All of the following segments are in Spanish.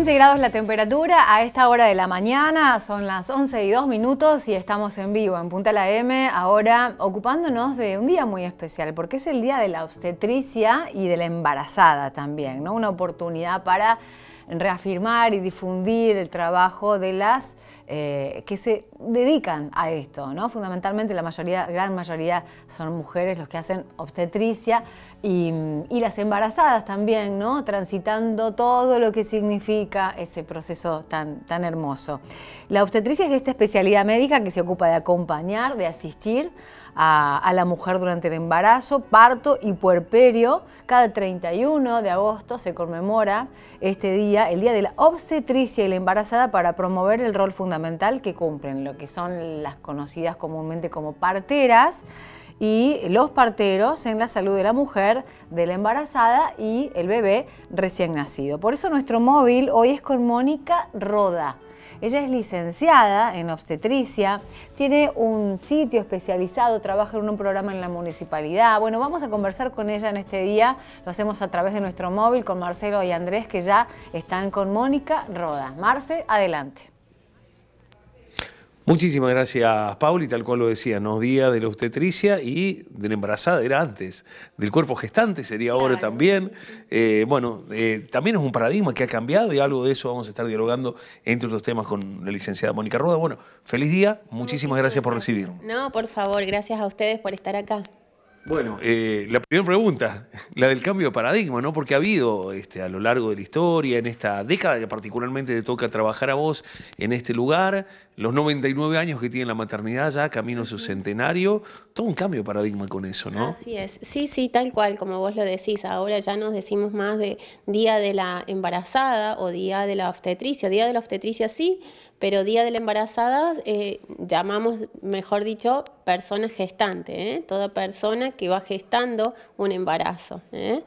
15 grados la temperatura a esta hora de la mañana, son las 11 y 2 minutos y estamos en vivo en Punta la M, ahora ocupándonos de un día muy especial, porque es el día de la obstetricia y de la embarazada también, ¿no? Una oportunidad para reafirmar y difundir el trabajo de las eh, que se dedican a esto, Fundamentalmente la mayoría, gran mayoría son mujeres los que hacen obstetricia y, las embarazadas también, ¿no? Transitando todo lo que significa ese proceso tan hermoso. La obstetricia es esta especialidad médica que se ocupa de acompañar, de asistir a, la mujer durante el embarazo, parto y puerperio. Cada 31 de agosto se conmemora este día, el Día de la Obstetricia y la Embarazada, para promover el rol fundamental que cumplen, lo que son las conocidas comúnmente como parteras y los parteros en la salud de la mujer, de la embarazada y el bebé recién nacido. Por eso nuestro móvil hoy es con Mónica Roda. Ella es licenciada en obstetricia, tiene un sitio especializado, trabaja en un programa en la municipalidad. Bueno, vamos a conversar con ella en este día. Lo hacemos a través de nuestro móvil con Marcelo y Andrés, que ya están con Mónica Roda. Marce, adelante. Muchísimas gracias, y Tal cual lo decía, nos día de la obstetricia y de la embarazada era antes, del cuerpo gestante sería ahora también. Eh, bueno, eh, también es un paradigma que ha cambiado y algo de eso vamos a estar dialogando entre otros temas con la licenciada Mónica Roda. Bueno, feliz día, muchísimas gracias por recibirnos. No, por favor, gracias a ustedes por estar acá. Bueno, eh, la primera pregunta, la del cambio de paradigma, ¿no? Porque ha habido este, a lo largo de la historia, en esta década que particularmente te toca trabajar a vos en este lugar, los 99 años que tiene la maternidad ya, camino a su centenario, todo un cambio de paradigma con eso, ¿no? Así es, sí, sí, tal cual, como vos lo decís, ahora ya nos decimos más de día de la embarazada o día de la obstetricia, día de la obstetricia sí, pero día de la embarazada eh, llamamos, mejor dicho, persona gestante, ¿eh? toda persona que va gestando un embarazo. ¿eh?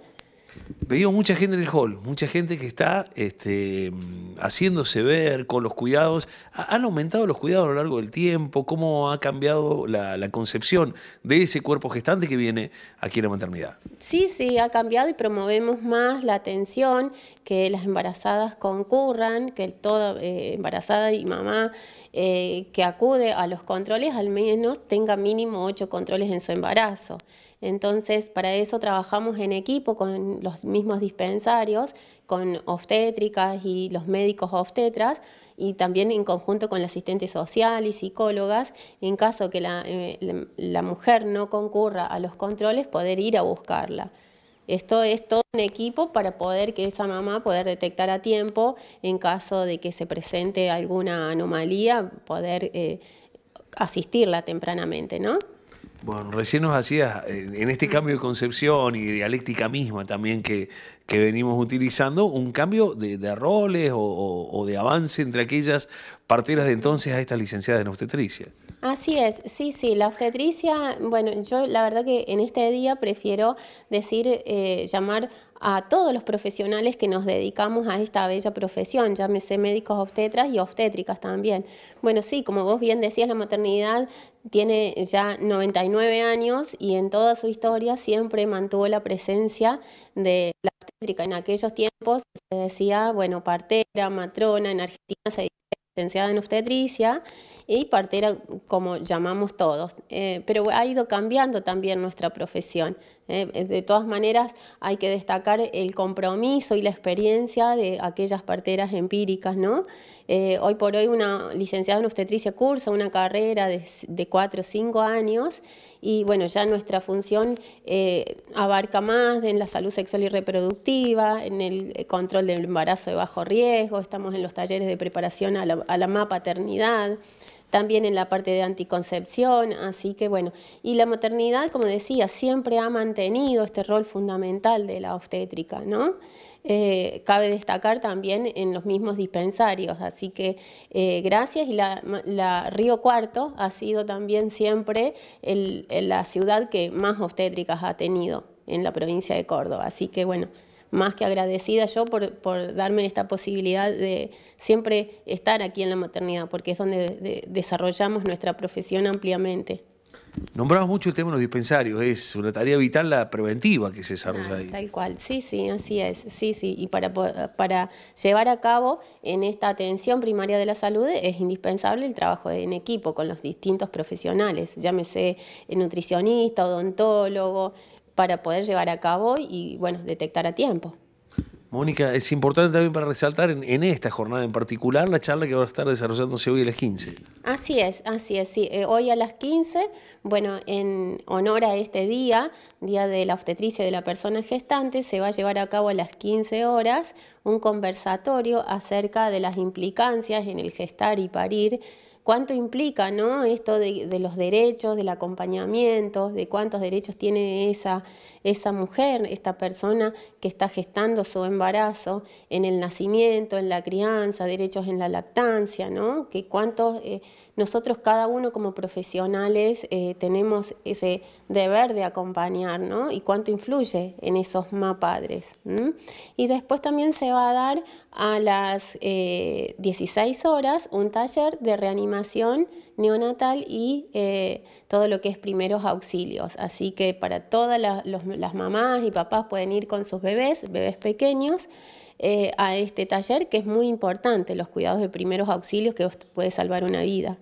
Veo mucha gente en el hall, mucha gente que está este, haciéndose ver con los cuidados. ¿Han aumentado los cuidados a lo largo del tiempo? ¿Cómo ha cambiado la, concepción de ese cuerpo gestante que viene aquí en la maternidad? Sí, sí, ha cambiado y promovemos más la atención, que las embarazadas concurran, que toda eh, embarazada y mamá eh, que acude a los controles al menos tenga mínimo ocho controles en su embarazo. Entonces, para eso trabajamos en equipo con los mismos dispensarios, con obstétricas y los médicos obstetras, y también en conjunto con la asistente social y psicólogas, en caso que la, eh, mujer no concurra a los controles, poder ir a buscarla. Esto es todo un equipo para poder que esa mamá pueda detectar a tiempo en caso de que se presente alguna anomalía, poder eh, asistirla tempranamente, ¿no? Bueno, recién nos hacías, eh, en este cambio de concepción y dialéctica misma también que, que venimos utilizando, un cambio de, roles o, de avance entre aquellas partidas de entonces a estas licenciadas en obstetricia. Así es, sí, sí, la obstetricia, bueno, yo la verdad que en este día prefiero decir, eh, llamar a todos los profesionales que nos dedicamos a esta bella profesión, llámese médicos obstetras y obstétricas también. Bueno, sí, como vos bien decías, la maternidad tiene ya 99 años y en toda su historia siempre mantuvo la presencia de la obstétrica. En aquellos tiempos se decía, bueno, partera, matrona, en Argentina se licenciada en obstetricia y partera como llamamos todos. Eh, pero ha ido cambiando también nuestra profesión. ¿eh? de todas maneras, hay que destacar el compromiso y la experiencia de aquellas parteras empíricas. ¿no? Eh, hoy por hoy una licenciada en obstetricia cursa una carrera de, cuatro 4 o 5 años y bueno, ya nuestra función eh, abarca más en la salud sexual y reproductiva, en el control del embarazo de bajo riesgo, estamos en los talleres de preparación a la, a la maternidad también en la parte de anticoncepción, así que bueno, y la maternidad, como decía, siempre ha mantenido este rol fundamental de la obstétrica, ¿no? Eh, cabe destacar también en los mismos dispensarios, así que eh, gracias y la, Río Cuarto ha sido también siempre el, la ciudad que más obstétricas ha tenido en la provincia de Córdoba, así que bueno más que agradecida yo por, darme esta posibilidad de siempre estar aquí en la maternidad, porque es donde desarrollamos nuestra profesión ampliamente. Nombramos mucho el tema de los dispensarios, es una tarea vital la preventiva que se desarrolla ah, ahí. Tal cual, sí, sí, así es, sí, sí, y para, para llevar a cabo en esta atención primaria de la salud es indispensable el trabajo en equipo con los distintos profesionales, llámese nutricionista, odontólogo, para poder llevar a cabo y, bueno, detectar a tiempo. Mónica, es importante también para resaltar en, esta jornada en particular la charla que va a estar desarrollándose hoy a las 15. Así es, así es. Sí. Eh, hoy a las 15, bueno, en honor a este día, Día de la Obstetricia de la Persona Gestante, se va a llevar a cabo a las 15 horas un conversatorio acerca de las implicancias en el gestar y parir cuánto implica ¿no? esto de, los derechos, del acompañamiento, de cuántos derechos tiene esa, esa mujer, esta persona que está gestando su embarazo en el nacimiento, en la crianza, derechos en la lactancia, ¿no? que cuántos eh, nosotros cada uno como profesionales eh, tenemos ese deber de acompañar y cuánto influye en esos más padres. Y después también se va a dar a las 16 eh, horas un taller de reanimación neonatal y eh, todo lo que es primeros auxilios. Así que para todas las, mamás y papás pueden ir con sus bebés, bebés pequeños, eh, a este taller que es muy importante, los cuidados de primeros auxilios que puede salvar una vida.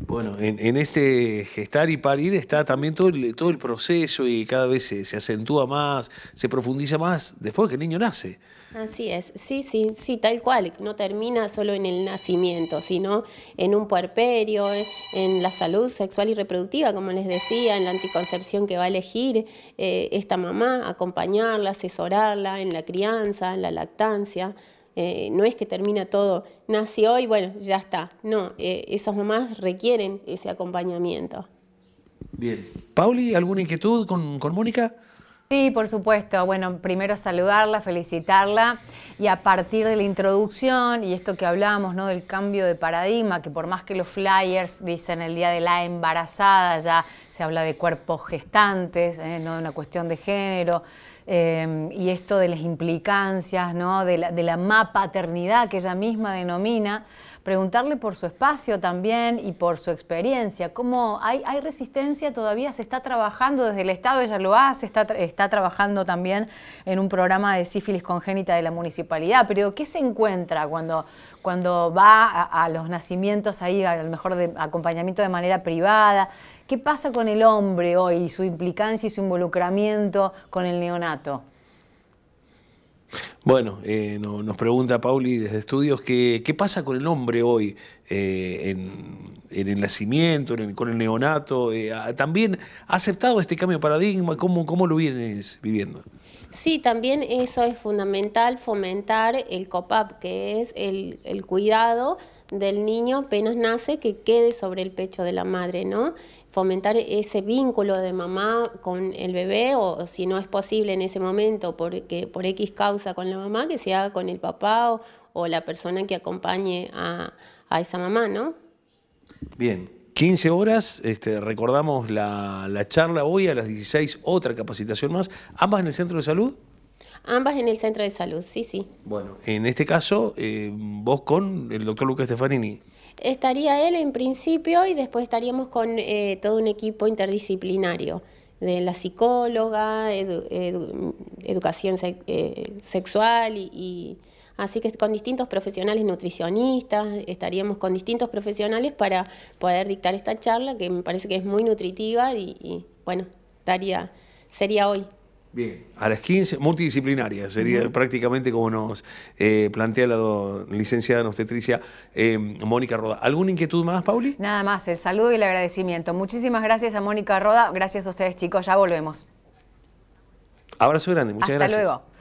Bueno, en, este gestar y parir está también todo el, todo el proceso y cada vez se, acentúa más, se profundiza más después que el niño nace. Así es, sí, sí, sí, tal cual, no termina solo en el nacimiento, sino en un puerperio, eh, en la salud sexual y reproductiva, como les decía, en la anticoncepción que va a elegir eh, esta mamá, acompañarla, asesorarla en la crianza, en la lactancia. Eh, no es que termina todo, nace hoy, bueno, ya está. No, eh, esas mamás requieren ese acompañamiento. Bien. Pauli, ¿alguna inquietud con, Mónica? Sí, por supuesto. Bueno, primero saludarla, felicitarla y a partir de la introducción y esto que hablábamos, ¿no? Del cambio de paradigma, que por más que los flyers dicen el día de la embarazada, ya se habla de cuerpos gestantes, eh, no de una cuestión de género. Em, y esto de las implicancias, ¿no? de, la, de la que ella misma denomina, preguntarle por su espacio también y por su experiencia. ¿Cómo hay, resistencia todavía? ¿Se está trabajando desde el Estado? Ella lo hace, está, trabajando también en un programa de sífilis congénita de la municipalidad. Pero ¿qué se encuentra cuando, va a, los nacimientos ahí, a lo mejor de acompañamiento de manera privada? ¿Qué pasa con el hombre hoy y su implicancia y su involucramiento con el neonato? Bueno, eh, nos pregunta Pauli desde Estudios qué pasa con el hombre hoy eh, en, el nacimiento, con el neonato. Eh, ¿También ha aceptado este cambio de paradigma? ¿Cómo, cómo lo vienes viviendo? Sí, también eso es fundamental, fomentar el COPAP, que es el, el cuidado del niño apenas nace que quede sobre el pecho de la madre, ¿no? fomentar ese vínculo de mamá con el bebé o si no es posible en ese momento porque por X causa con la mamá, que sea con el papá o, la persona que acompañe a, esa mamá, ¿no? Bien, 15 horas, este, recordamos la, charla hoy a las 16, otra capacitación más, ambas en el centro de salud. Ambas en el centro de salud, sí, sí. Bueno, en este caso, eh, vos con el doctor Lucas Stefanini. Estaría él en principio y después estaríamos con eh, todo un equipo interdisciplinario de la psicóloga, educación eh, sexual y, así que con distintos profesionales nutricionistas, estaríamos con distintos profesionales para poder dictar esta charla que me parece que es muy nutritiva y, y bueno, estaría, sería hoy. Bien. A las 15, multidisciplinaria, sería prácticamente como nos eh, plantea la licenciada en obstetricia eh, Mónica Roda. ¿Alguna inquietud más, Pauli? Nada más, el saludo y el agradecimiento. Muchísimas gracias a Mónica Roda, gracias a ustedes chicos, ya volvemos. Abrazo grande, muchas gracias. Hasta luego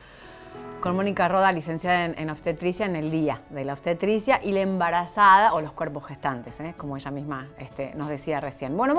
con Mónica Roda, licenciada en, obstetricia, en el día de la obstetricia y la embarazada o los cuerpos gestantes, ¿eh? como ella misma este, nos decía recién. Bueno,